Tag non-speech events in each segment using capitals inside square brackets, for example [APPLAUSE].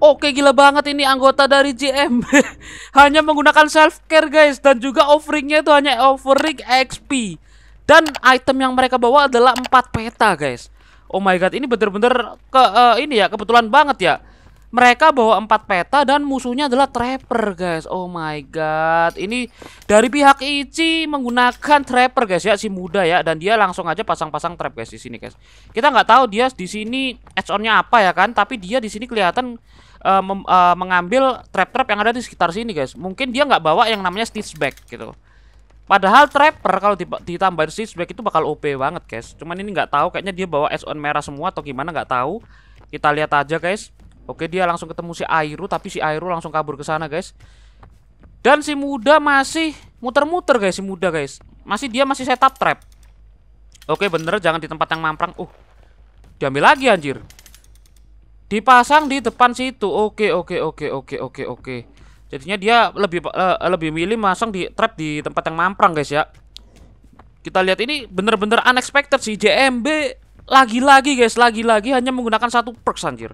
Oke gila banget ini anggota dari GM [LAUGHS] Hanya menggunakan self care guys Dan juga offeringnya itu hanya offering XP Dan item yang mereka bawa adalah 4 peta guys Oh my god ini bener-bener ke uh, Ini ya kebetulan banget ya mereka bawa empat peta dan musuhnya adalah trapper guys Oh my god Ini dari pihak Ichi menggunakan trapper guys ya Si muda ya Dan dia langsung aja pasang-pasang trap guys di sini guys Kita nggak tahu dia di sini add-onnya apa ya kan Tapi dia di sini kelihatan uh, mem, uh, mengambil trap-trap yang ada di sekitar sini guys. Mungkin dia nggak bawa yang namanya stitch back gitu. Padahal trapper kalau ditambah stitch back itu bakal OP banget guys. Cuman ini nggak tahu kayaknya dia bawa S on merah semua atau gimana nggak tahu. Kita lihat aja guys. Oke dia langsung ketemu si Airu tapi si Airu langsung kabur ke sana guys. Dan si muda masih muter-muter guys si muda guys. Masih dia masih setup trap. Oke bener jangan di tempat yang mamprang. Uh diambil lagi anjir. Dipasang di depan situ. Oke, oke, oke, oke, oke, oke. Jadinya dia lebih uh, lebih milih masang di trap di tempat yang mamprang, guys ya. Kita lihat ini bener-bener unexpected sih JMB lagi-lagi guys, lagi-lagi hanya menggunakan satu perks anjir.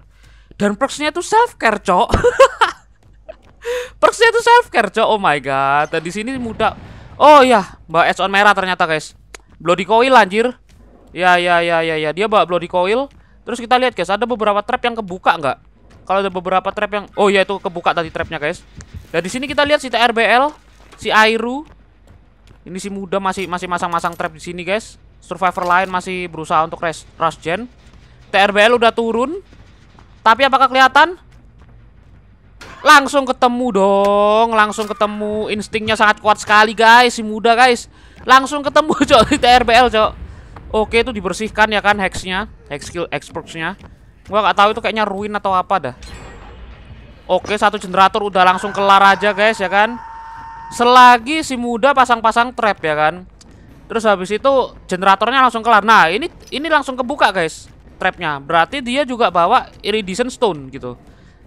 Dan perksnya itu self care, cok. [LAUGHS] perksnya itu self care, cok. Oh my god. Dan di sini mudah. Oh ya, Mbak on merah ternyata, guys. Bloody coil anjir. Ya ya ya ya ya, dia bawa bloody coil. Terus kita lihat guys, ada beberapa trap yang kebuka nggak? Kalau ada beberapa trap yang Oh ya itu kebuka tadi trapnya guys. Dan nah, di sini kita lihat si TRBL, si Airu. Ini si muda masih masih masang-masang trap di sini guys. Survivor lain masih berusaha untuk rush, rush gen. TRBL udah turun. Tapi apakah kelihatan? Langsung ketemu dong, langsung ketemu. Instingnya sangat kuat sekali guys, si muda guys. Langsung ketemu [LAUGHS] cok si TRBL cok. Oke itu dibersihkan ya kan hexnya, hex skill expertsnya. Gua nggak tahu itu kayaknya ruin atau apa dah. Oke satu generator udah langsung kelar aja guys ya kan. Selagi si muda pasang-pasang trap ya kan. Terus habis itu generatornya langsung kelar. Nah ini ini langsung kebuka guys trapnya. Berarti dia juga bawa iridescent stone gitu.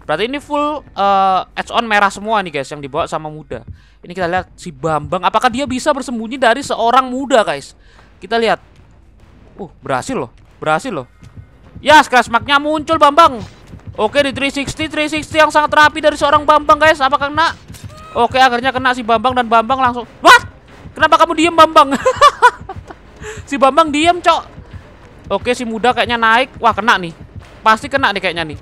Berarti ini full uh, eh, edge-on merah semua nih guys yang dibawa sama muda. Ini kita lihat si Bambang apakah dia bisa bersembunyi dari seorang muda guys. Kita lihat. Uh, berhasil loh. Berhasil loh. Ya, yes, smagnya muncul, Bambang. Oke, di 360, 360 yang sangat rapi dari seorang Bambang, guys. Apakah kena? Oke, akhirnya kena si Bambang dan Bambang langsung. Wah! Kenapa kamu diem, Bambang? [LAUGHS] si Bambang diem, cok. Oke, si muda kayaknya naik. Wah, kena nih. Pasti kena nih kayaknya nih.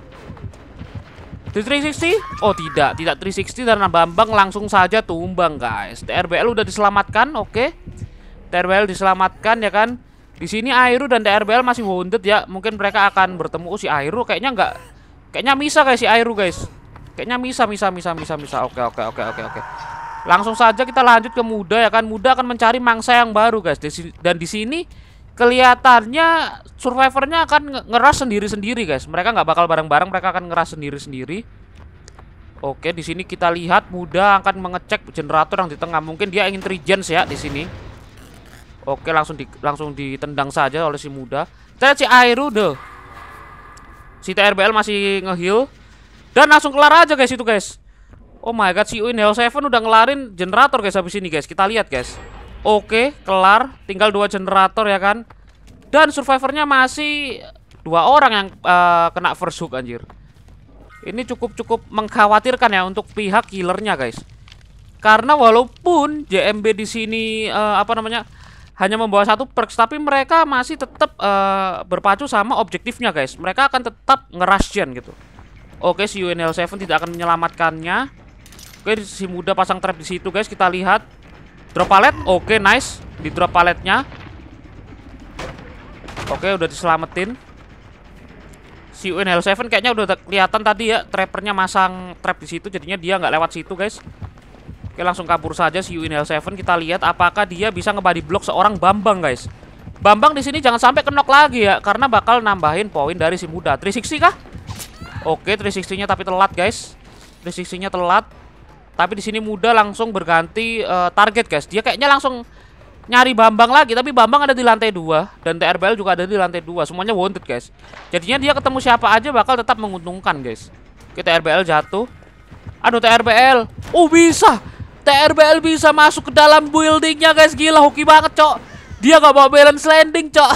Di 360? Oh tidak, tidak 360 dan Bambang langsung saja tumbang guys. TRBL udah diselamatkan, oke. Okay. TRBL diselamatkan ya kan. Di sini Airu dan TRBL masih wounded ya. Mungkin mereka akan bertemu. Oh, si Airu kayaknya nggak kayaknya misa guys si Airu guys. Kayaknya misa misa misa misa misa. Oke oke oke oke oke. Langsung saja kita lanjut ke Muda ya kan. Muda akan mencari mangsa yang baru guys. Dan di sini kelihatannya survivornya akan ngeras sendiri-sendiri guys. Mereka nggak bakal bareng-bareng, mereka akan ngeras sendiri-sendiri. Oke, di sini kita lihat Muda akan mengecek generator yang di tengah. Mungkin dia ingin trigens ya di sini. Oke, langsung di, langsung ditendang saja oleh si muda. Kita si Airu deh. Si TRBL masih ngeheal dan langsung kelar aja guys itu guys. Oh my god, si Uin Hell Seven udah ngelarin generator guys habis ini guys. Kita lihat guys. Oke, kelar. Tinggal dua generator ya kan. Dan survivornya masih dua orang yang uh, kena first hook anjir. Ini cukup-cukup mengkhawatirkan ya untuk pihak killernya guys. Karena walaupun JMB di sini uh, apa namanya? hanya membawa satu perks tapi mereka masih tetap uh, eh, berpacu sama objektifnya guys mereka akan tetap ngerasian gitu oke si UNL7 tidak akan menyelamatkannya oke si muda pasang trap di situ guys kita lihat drop palet oke nice di drop paletnya oke udah diselamatin si UNL7 kayaknya udah kelihatan tadi ya trappernya masang trap di situ jadinya dia nggak lewat situ guys Oke langsung kabur saja si Yuin 7 kita lihat apakah dia bisa ngebody block seorang Bambang guys. Bambang di sini jangan sampai kenok lagi ya karena bakal nambahin poin dari si muda. 360 kah? Oke 360-nya tapi telat guys. 360-nya telat. Tapi di sini muda langsung berganti uh, target guys. Dia kayaknya langsung nyari Bambang lagi tapi Bambang ada di lantai 2 dan TRBL juga ada di lantai 2 semuanya wanted guys jadinya dia ketemu siapa aja bakal tetap menguntungkan guys kita TRBL jatuh aduh TRBL oh bisa TRBL bisa masuk ke dalam buildingnya guys Gila hoki banget cok Dia gak bawa balance landing cok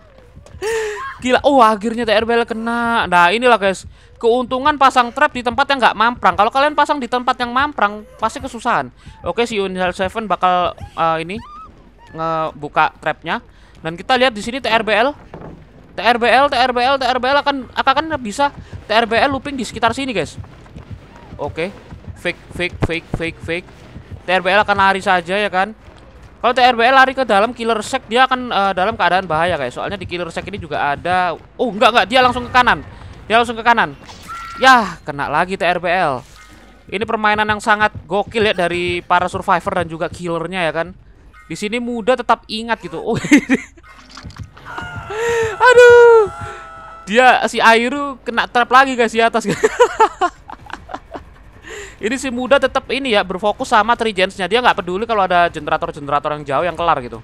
[LAUGHS] Gila Oh akhirnya TRBL kena Nah inilah guys Keuntungan pasang trap di tempat yang gak mamprang Kalau kalian pasang di tempat yang mamprang Pasti kesusahan Oke si Unreal 7 bakal uh, ini Ngebuka trapnya Dan kita lihat di sini TRBL TRBL, TRBL, TRBL akan akan bisa TRBL looping di sekitar sini guys Oke fake fake fake fake fake TRBL akan lari saja ya kan kalau TRBL lari ke dalam killer sec dia akan uh, dalam keadaan bahaya guys soalnya di killer sec ini juga ada oh enggak enggak dia langsung ke kanan dia langsung ke kanan Ya kena lagi TRBL ini permainan yang sangat gokil ya dari para survivor dan juga killernya ya kan di sini muda tetap ingat gitu oh [LAUGHS] aduh dia si Airu kena trap lagi guys di atas [LAUGHS] Ini si muda tetap ini ya berfokus sama trigensnya. Dia nggak peduli kalau ada generator-generator yang jauh yang kelar gitu.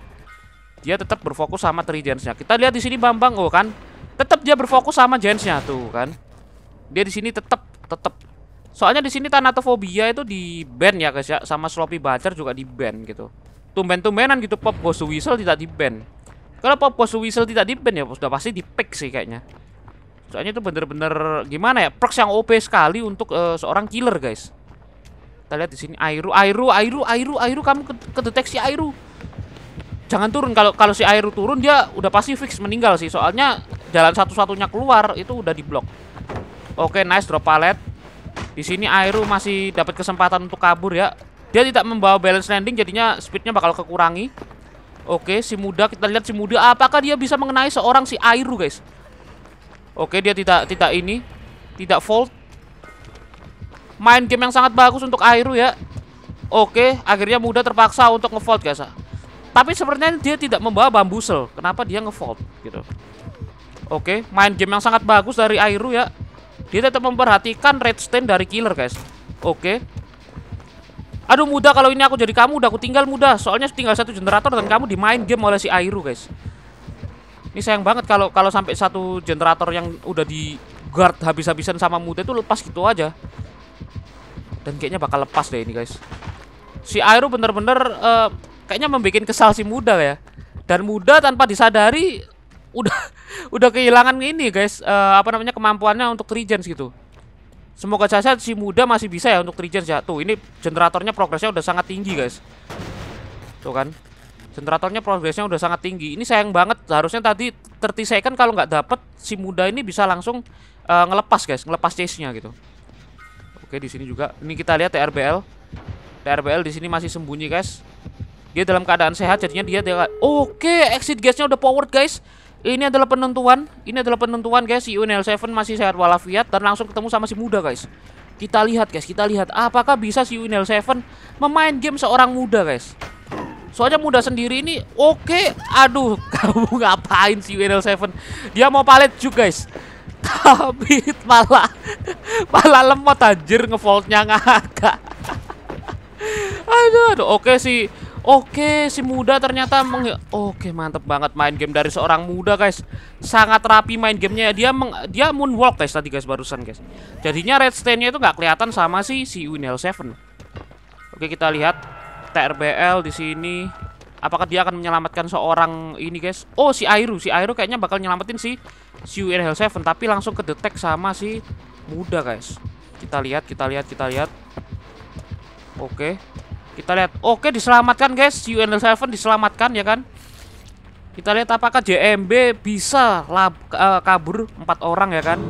Dia tetap berfokus sama trigensnya. Kita lihat di sini Bambang oh kan. Tetap dia berfokus sama gensnya tuh kan. Dia di sini tetap tetap Soalnya di sini tanatofobia itu di band ya guys ya sama sloppy bacer juga di band gitu. Tumben-tumbenan gitu pop ghost whistle tidak di band. Kalau pop ghost whistle tidak di band ya sudah pasti di pick sih kayaknya. Soalnya itu bener-bener gimana ya? Perks yang OP sekali untuk uh, seorang killer guys. Kita lihat di sini Airu, Airu, Airu, Airu, Airu kamu kedeteksi Airu. Jangan turun kalau kalau si Airu turun dia udah pasti fix meninggal sih. Soalnya jalan satu-satunya keluar itu udah diblok. Oke, nice drop palet. Di sini Airu masih dapat kesempatan untuk kabur ya. Dia tidak membawa balance landing jadinya speednya bakal kekurangi. Oke, si muda kita lihat si muda apakah dia bisa mengenai seorang si Airu, guys. Oke, dia tidak tidak ini, tidak fault main game yang sangat bagus untuk Airu ya. Oke, akhirnya muda terpaksa untuk ngevolt guys. Tapi sebenarnya dia tidak membawa bambusel. Kenapa dia ngevolt gitu? Oke, main game yang sangat bagus dari Airu ya. Dia tetap memperhatikan red stain dari killer guys. Oke. Aduh muda kalau ini aku jadi kamu udah aku tinggal muda Soalnya tinggal satu generator dan kamu dimain game oleh si Airu guys Ini sayang banget kalau kalau sampai satu generator yang udah di guard habis-habisan sama muda itu lepas gitu aja dan kayaknya bakal lepas deh ini guys Si Aero bener-bener uh, Kayaknya membuat kesal si muda ya Dan muda tanpa disadari Udah [LAUGHS] udah kehilangan ini guys uh, Apa namanya kemampuannya untuk regens gitu Semoga saja si muda masih bisa ya untuk regens ya Tuh ini generatornya progresnya udah sangat tinggi guys Tuh kan Generatornya progresnya udah sangat tinggi. Ini sayang banget. Harusnya tadi 30 second kalau nggak dapet si muda ini bisa langsung uh, ngelepas guys, ngelepas chase-nya gitu. Oke, di sini juga. Ini kita lihat TRBL. TRBL di sini masih sembunyi, guys. Dia dalam keadaan sehat jadinya dia dia Oke, exit gasnya udah powered, guys. Ini adalah penentuan. Ini adalah penentuan, guys. Si UNL7 masih sehat walafiat dan langsung ketemu sama si muda, guys. Kita lihat, guys. Kita lihat apakah bisa si UNL7 memain game seorang muda, guys. Soalnya muda sendiri ini oke. Okay. Aduh, [LAUGHS] kamu ngapain si UNL7? Dia mau palet juga, guys. Habit malah malah lemot anjir ngevoltnya nggak aduh, aduh oke sih. Oke, si muda ternyata meng Oke, mantep banget main game dari seorang muda, guys. Sangat rapi main gamenya. Dia meng dia moonwalk, guys, tadi guys barusan, guys. Jadinya red stain-nya itu nggak kelihatan sama si si Winel 7. Oke, kita lihat TRBL di sini. Apakah dia akan menyelamatkan seorang ini guys? Oh si Airu, si Airu kayaknya bakal nyelamatin si si UNL 7 tapi langsung kedetek sama si muda guys. Kita lihat, kita lihat, kita lihat. Oke. Kita lihat. Oke, diselamatkan guys. Si UNL 7 diselamatkan ya kan? Kita lihat apakah JMB bisa lab, uh, kabur empat orang ya kan?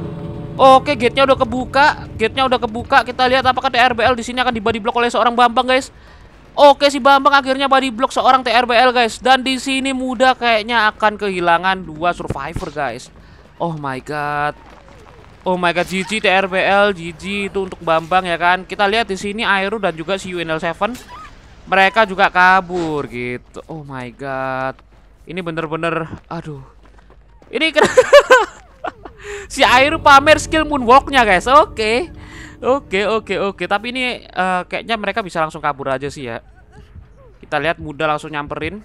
Oke, gate-nya udah kebuka. Gate-nya udah kebuka. Kita lihat apakah DRBL di sini akan dibagi blok oleh seorang Bambang, guys. Oke si Bambang akhirnya body block seorang TRBL guys dan di sini muda kayaknya akan kehilangan dua survivor guys. Oh my god. Oh my god GG TRBL GG itu untuk Bambang ya kan. Kita lihat di sini Aero dan juga si UNL7 mereka juga kabur gitu. Oh my god. Ini bener-bener aduh. Ini [LAUGHS] si Aero pamer skill moonwalknya guys. Oke. Okay. Oke, oke, oke. Tapi ini uh, kayaknya mereka bisa langsung kabur aja sih ya. Kita lihat muda langsung nyamperin.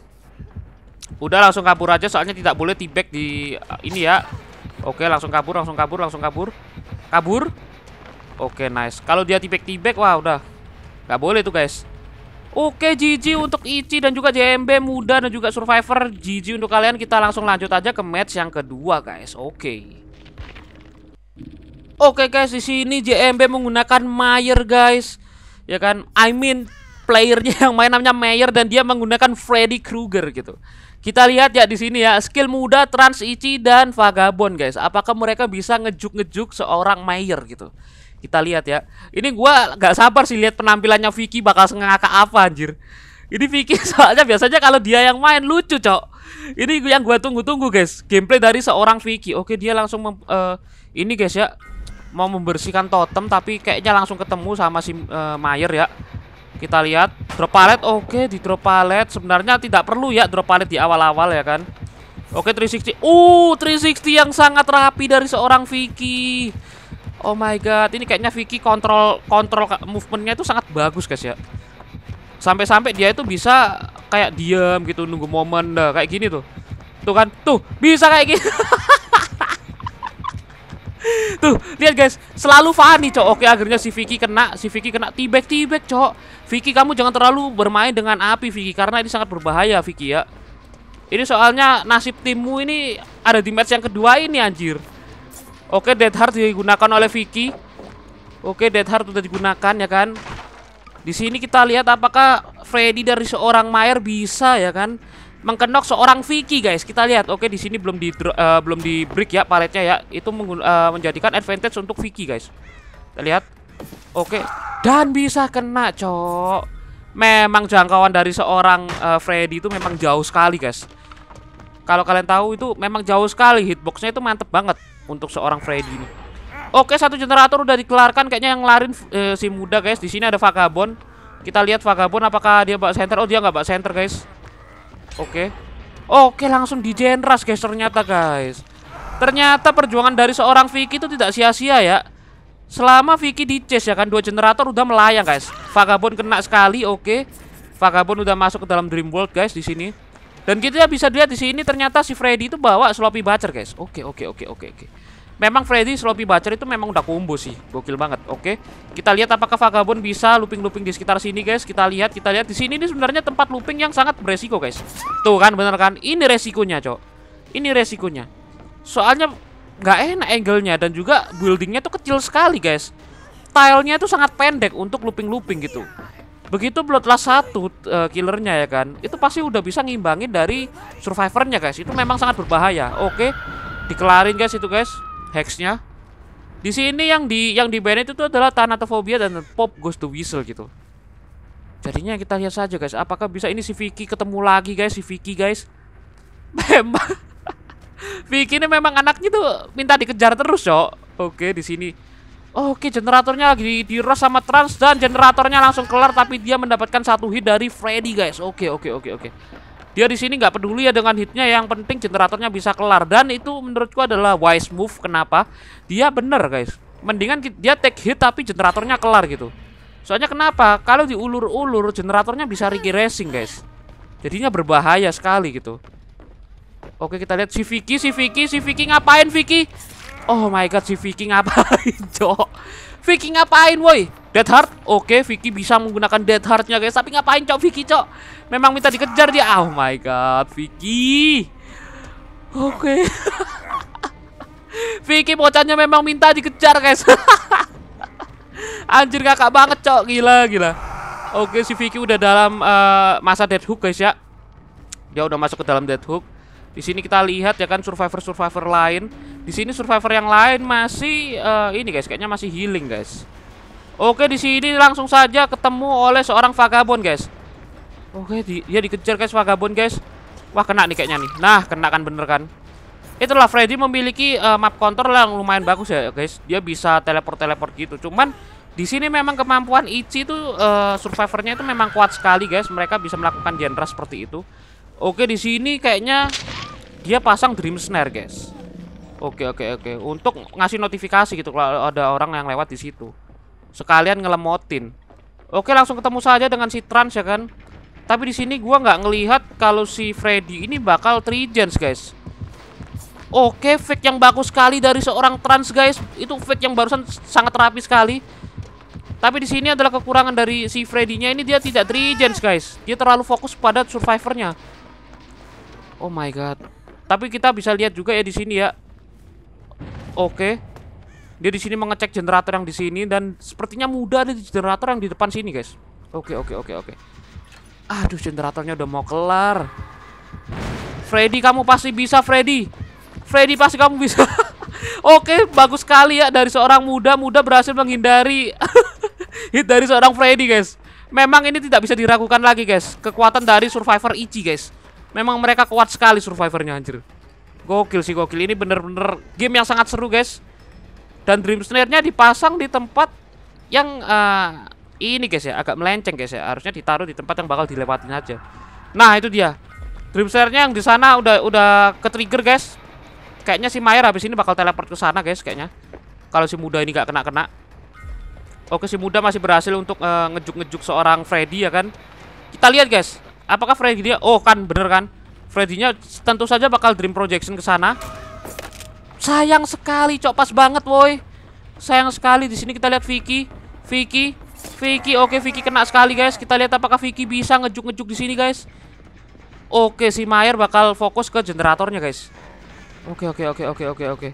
Udah langsung kabur aja soalnya tidak boleh tibek di uh, ini ya. Oke, langsung kabur, langsung kabur, langsung kabur. Kabur. Oke, nice. Kalau dia tibek-tibek, wah udah. Gak boleh tuh, guys. Oke, GG untuk Ichi dan juga JMB muda dan juga Survivor. GG untuk kalian. Kita langsung lanjut aja ke match yang kedua, guys. Oke. Okay. Oke guys, di sini JMB menggunakan Mayer guys. Ya kan? I mean playernya yang main namanya Mayer dan dia menggunakan Freddy Krueger gitu. Kita lihat ya di sini ya, skill muda Transici dan Vagabond guys. Apakah mereka bisa ngejuk-ngejuk seorang Mayer gitu. Kita lihat ya. Ini gua nggak sabar sih lihat penampilannya Vicky bakal ngakak apa anjir. Ini Vicky [LAUGHS] soalnya biasanya kalau dia yang main lucu, Cok. Ini yang gua tunggu-tunggu guys, gameplay dari seorang Vicky. Oke, dia langsung uh, ini guys ya, mau membersihkan totem tapi kayaknya langsung ketemu sama si uh, Mayer ya. Kita lihat drop pallet. Oke, di drop pallet sebenarnya tidak perlu ya drop pallet di awal-awal ya kan. Oke, 360. Uh, 360 yang sangat rapi dari seorang Vicky. Oh my god, ini kayaknya Vicky kontrol kontrol movementnya itu sangat bagus guys ya. Sampai-sampai dia itu bisa kayak diam gitu nunggu momen nah, kayak gini tuh. Tuh kan, tuh bisa kayak gini. [LAUGHS] Tuh, lihat guys, selalu Fani, cok. Oke, akhirnya si Vicky kena, si Vicky kena tibek tibek, cok. Vicky kamu jangan terlalu bermain dengan api, Vicky, karena ini sangat berbahaya, Vicky ya. Ini soalnya nasib timmu ini ada di match yang kedua ini anjir. Oke, Dead Heart digunakan oleh Vicky. Oke, Dead Heart sudah digunakan ya kan. Di sini kita lihat apakah Freddy dari seorang Mayer bisa ya kan mengkenok seorang Vicky guys. Kita lihat, oke di sini belum di uh, belum di break ya paletnya ya. Itu uh, menjadikan advantage untuk Vicky guys. Kita lihat, oke dan bisa kena cok. Memang jangkauan dari seorang uh, Freddy itu memang jauh sekali guys. Kalau kalian tahu itu memang jauh sekali hitboxnya itu mantep banget untuk seorang Freddy ini. Oke satu generator udah dikelarkan kayaknya yang larin uh, si muda guys. Di sini ada vagabond. Kita lihat vagabond apakah dia bak center? Oh dia nggak bak center guys. Oke. Oke, langsung di Jenras guys ternyata guys. Ternyata perjuangan dari seorang Vicky itu tidak sia-sia ya. Selama Vicky di chase ya kan dua generator udah melayang guys. Vagabond kena sekali, oke. Okay. Vagabond udah masuk ke dalam Dream World guys di sini. Dan kita bisa lihat di sini ternyata si Freddy itu bawa sloppy bacer guys. Oke, oke, oke, oke, oke. Memang Freddy Sloppy Butcher itu memang udah combo sih. Gokil banget. Oke. Kita lihat apakah Vagabond bisa looping-looping di sekitar sini, guys. Kita lihat, kita lihat di sini ini sebenarnya tempat looping yang sangat beresiko, guys. Tuh kan, bener kan? Ini resikonya, Cok. Ini resikonya. Soalnya nggak enak angle-nya dan juga buildingnya tuh kecil sekali, guys. Tile-nya tuh sangat pendek untuk looping-looping gitu. Begitu Bloodlust satu uh, killernya ya kan. Itu pasti udah bisa ngimbangin dari survivornya guys. Itu memang sangat berbahaya. Oke. Dikelarin guys itu guys hexnya di sini yang di yang di band itu tuh adalah Tanatofobia dan Pop goes to Whistle gitu. Jadinya kita lihat saja guys, apakah bisa ini si Vicky ketemu lagi guys, si Vicky guys. [LAUGHS] Memang Vicky ini memang anaknya tuh minta dikejar terus, Cok. Oke, di sini. Oke, generatornya lagi di, di rush sama Trans dan generatornya langsung kelar tapi dia mendapatkan satu hit dari Freddy guys. Oke, oke, oke, oke. Dia di sini nggak peduli ya dengan hitnya, yang penting generatornya bisa kelar dan itu menurutku adalah wise move. Kenapa? Dia bener guys. Mendingan dia take hit tapi generatornya kelar gitu. Soalnya kenapa? Kalau diulur-ulur generatornya bisa rigi Racing guys. Jadinya berbahaya sekali gitu. Oke kita lihat si Vicky, si Vicky, si Vicky ngapain Vicky? Oh my god si Vicky ngapain [LAUGHS] cok? Vicky ngapain woi? Dead Heart? Oke, Vicky bisa menggunakan Dead Heartnya guys. Tapi ngapain cok Vicky cok? Memang minta dikejar dia. Oh my god, Vicky. Oke. [LAUGHS] Vicky pocannya memang minta dikejar guys. [LAUGHS] Anjir kakak banget cok, gila gila. Oke, si Vicky udah dalam uh, masa Dead Hook guys ya. Dia udah masuk ke dalam Dead Hook. Di sini kita lihat ya kan survivor-survivor lain. Di sini survivor yang lain masih uh, ini guys, kayaknya masih healing guys. Oke, di sini langsung saja ketemu oleh seorang vagabond guys. Oke, di, dia dikejar guys vagabond guys. Wah, kena nih kayaknya nih. Nah, kena kan bener kan. Itulah Freddy memiliki uh, map counter yang lumayan bagus ya guys. Dia bisa teleport-teleport gitu. Cuman di sini memang kemampuan Ichi itu uh, survivornya itu memang kuat sekali guys. Mereka bisa melakukan genre seperti itu. Oke, di sini kayaknya dia pasang dream snare guys oke oke oke untuk ngasih notifikasi gitu kalau ada orang yang lewat di situ sekalian ngelemotin oke langsung ketemu saja dengan si trans ya kan tapi di sini gua nggak ngelihat kalau si Freddy ini bakal trigens guys Oke, fake yang bagus sekali dari seorang trans guys. Itu fake yang barusan sangat rapi sekali. Tapi di sini adalah kekurangan dari si Freddy-nya ini dia tidak trigens guys. Dia terlalu fokus pada survivornya. Oh my god. Tapi kita bisa lihat juga ya di sini ya. Oke. Dia di sini mengecek generator yang di sini dan sepertinya mudah ada generator yang di depan sini, guys. Oke, oke, oke, oke. Aduh, generatornya udah mau kelar. Freddy, kamu pasti bisa, Freddy. Freddy pasti kamu bisa. [LAUGHS] Oke, bagus sekali ya dari seorang muda-muda berhasil menghindari hit [LAUGHS] dari seorang Freddy, guys. Memang ini tidak bisa diragukan lagi, guys. Kekuatan dari Survivor Ichi, guys. Memang mereka kuat sekali survivornya anjir. Gokil sih gokil. Ini bener-bener game yang sangat seru guys. Dan Dream Snare-nya dipasang di tempat yang uh, ini guys ya. Agak melenceng guys ya. Harusnya ditaruh di tempat yang bakal dilewatin aja. Nah itu dia. Dream Snare-nya yang di sana udah udah ke trigger guys. Kayaknya si Mayer habis ini bakal teleport ke sana guys kayaknya. Kalau si muda ini gak kena-kena. Oke si muda masih berhasil untuk uh, ngejuk-ngejuk seorang Freddy ya kan. Kita lihat guys. Apakah Freddy dia? Oh kan, bener kan? Freddy-nya tentu saja bakal dream projection ke sana. Sayang sekali, cok pas banget, woi. Sayang sekali di sini kita lihat Vicky, Vicky, Vicky. Oke, Vicky kena sekali, guys. Kita lihat apakah Vicky bisa ngejuk-ngejuk di sini, guys. Oke, si Mayer bakal fokus ke generatornya, guys. Oke, oke, oke, oke, oke, oke.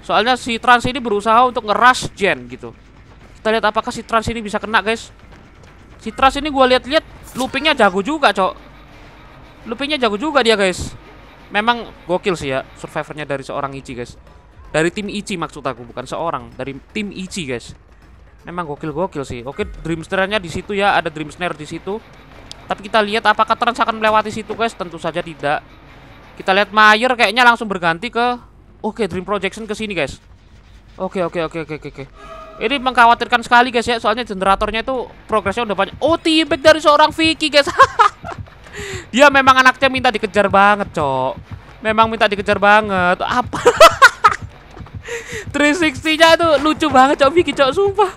Soalnya si Trans ini berusaha untuk ngeras gen gitu. Kita lihat apakah si Trans ini bisa kena, guys. Si Trust ini gue liat lihat loopingnya jago juga, cok. Loopingnya jago juga dia, guys. Memang gokil sih ya survivornya dari seorang Ichi, guys. Dari tim Ichi maksud aku, bukan seorang, dari tim Ichi, guys. Memang gokil-gokil sih. Oke, Dream Snare-nya di situ ya, ada Dream Snare di situ. Tapi kita lihat apakah Trans akan melewati situ, guys? Tentu saja tidak. Kita lihat Mayer kayaknya langsung berganti ke Oke, Dream Projection ke sini, guys. Oke, oke, oke, oke, oke. Ini mengkhawatirkan sekali guys ya, soalnya generatornya itu progresnya udah banyak. Oh, tibek dari seorang Vicky guys. [LAUGHS] Dia memang anaknya minta dikejar banget, Cok. Memang minta dikejar banget. Apa? 360-nya [LAUGHS] itu lucu banget, Cok Vicky, Cok, sumpah.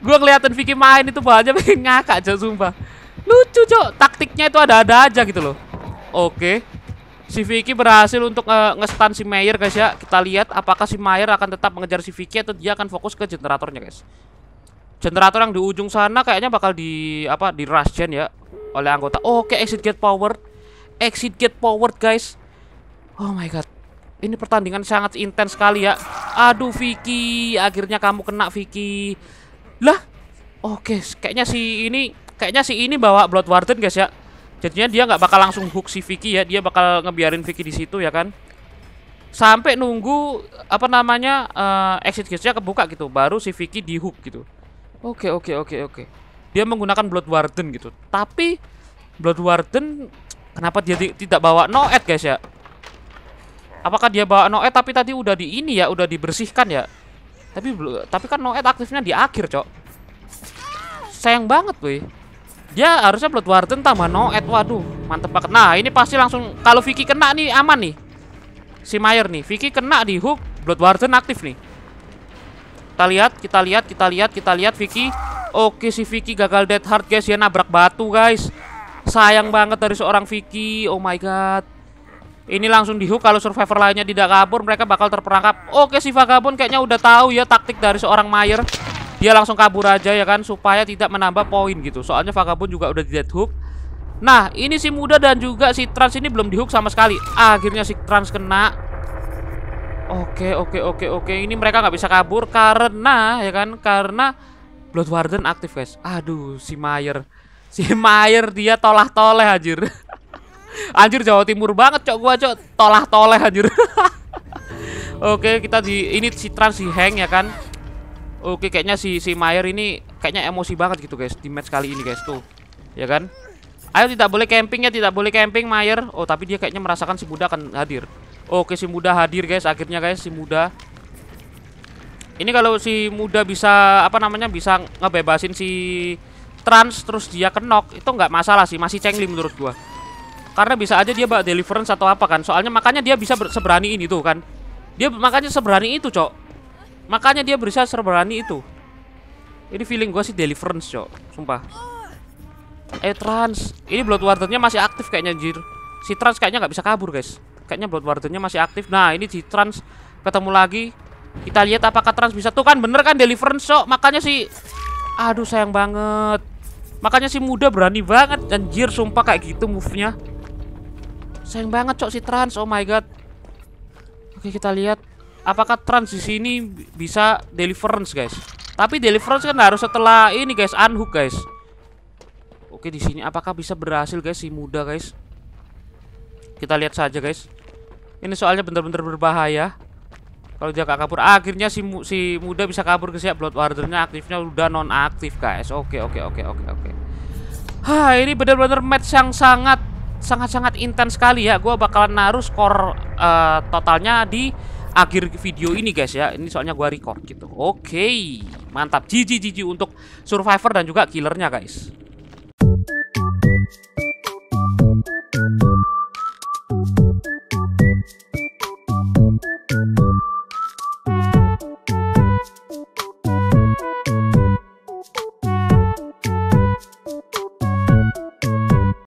Gue ngeliatin Vicky main itu banyak pengen [LAUGHS] ngakak, Cok, sumpah. Lucu, Cok. Taktiknya itu ada-ada aja gitu loh. Oke. Okay. Si Vicky berhasil untuk uh, eh, ngestan si Mayer guys ya. Kita lihat apakah si Mayer akan tetap mengejar si Vicky atau dia akan fokus ke generatornya guys. Generator yang di ujung sana kayaknya bakal di apa di rush gen ya oleh anggota. Oh, Oke, okay, exit gate power. Exit gate power guys. Oh my god. Ini pertandingan sangat intens sekali ya. Aduh Vicky, akhirnya kamu kena Vicky. Lah. Oke, okay, kayaknya si ini kayaknya si ini bawa Blood Warden guys ya. Jadinya dia nggak bakal langsung hook si Vicky ya, dia bakal ngebiarin Vicky di situ ya kan. Sampai nunggu apa namanya uh, exit gate-nya kebuka gitu, baru si Vicky di hook gitu. Oke, oke, oke, oke. Dia menggunakan Blood Warden gitu. Tapi Blood Warden kenapa dia tidak bawa Noed guys ya? Apakah dia bawa Noed tapi tadi udah di ini ya, udah dibersihkan ya? Tapi tapi kan Noed aktifnya di akhir, Cok. Sayang banget, boy. Ya harusnya Blood Warden tambah noet Waduh mantep banget Nah ini pasti langsung Kalau Vicky kena nih aman nih Si Mayer nih Vicky kena di hook Blood Warden aktif nih Kita lihat Kita lihat Kita lihat Kita lihat Vicky Oke si Vicky gagal dead hard guys ya nabrak batu guys Sayang banget dari seorang Vicky Oh my god ini langsung dihook kalau survivor lainnya tidak kabur mereka bakal terperangkap. Oke si Vagabond kayaknya udah tahu ya taktik dari seorang Mayer dia langsung kabur aja ya kan supaya tidak menambah poin gitu soalnya Vagabond juga udah di dead hook nah ini si muda dan juga si trans ini belum di hook sama sekali akhirnya si trans kena oke oke oke oke ini mereka nggak bisa kabur karena ya kan karena Blood Warden aktif guys aduh si Mayer si Mayer dia tolah toleh anjir [LAUGHS] anjir Jawa Timur banget cok gua cok tolah toleh anjir [LAUGHS] oke kita di ini si trans si hang ya kan Oke, kayaknya si si Mayer ini kayaknya emosi banget gitu, guys, di match kali ini, guys, tuh. Ya kan? Ayo tidak boleh camping ya, tidak boleh camping Mayer. Oh, tapi dia kayaknya merasakan si Muda akan hadir. Oke, si Muda hadir, guys. Akhirnya, guys, si Muda. Ini kalau si Muda bisa apa namanya? Bisa ngebebasin si trans terus dia kenok itu nggak masalah sih masih cengli menurut gua karena bisa aja dia bak deliverance atau apa kan soalnya makanya dia bisa seberani ini tuh kan dia makanya seberani itu cok Makanya dia berusaha serberani itu. Ini feeling gue sih deliverance, cok. Sumpah. Ayo eh, trans. Ini blood wardennya masih aktif kayaknya, jir. Si trans kayaknya nggak bisa kabur, guys. Kayaknya blood wardennya masih aktif. Nah, ini si trans ketemu lagi. Kita lihat apakah trans bisa. Tuh kan bener kan deliverance, cok. Makanya si Aduh, sayang banget. Makanya si muda berani banget Dan jir sumpah kayak gitu move-nya. Sayang banget cok si trans. Oh my god. Oke, kita lihat apakah transisi ini bisa deliverance guys tapi deliverance kan harus setelah ini guys unhook guys oke di sini apakah bisa berhasil guys si muda guys kita lihat saja guys ini soalnya benar-benar berbahaya kalau dia gak kabur akhirnya si si muda bisa kabur ke siap blood wardernya aktifnya udah non aktif guys oke oke oke oke oke Hah ini benar-benar match yang sangat sangat-sangat intens sekali ya gue bakalan naruh skor uh, totalnya di akhir video ini guys ya. Ini soalnya gua record gitu. Oke, mantap. Jiji jiji untuk survivor dan juga killernya guys.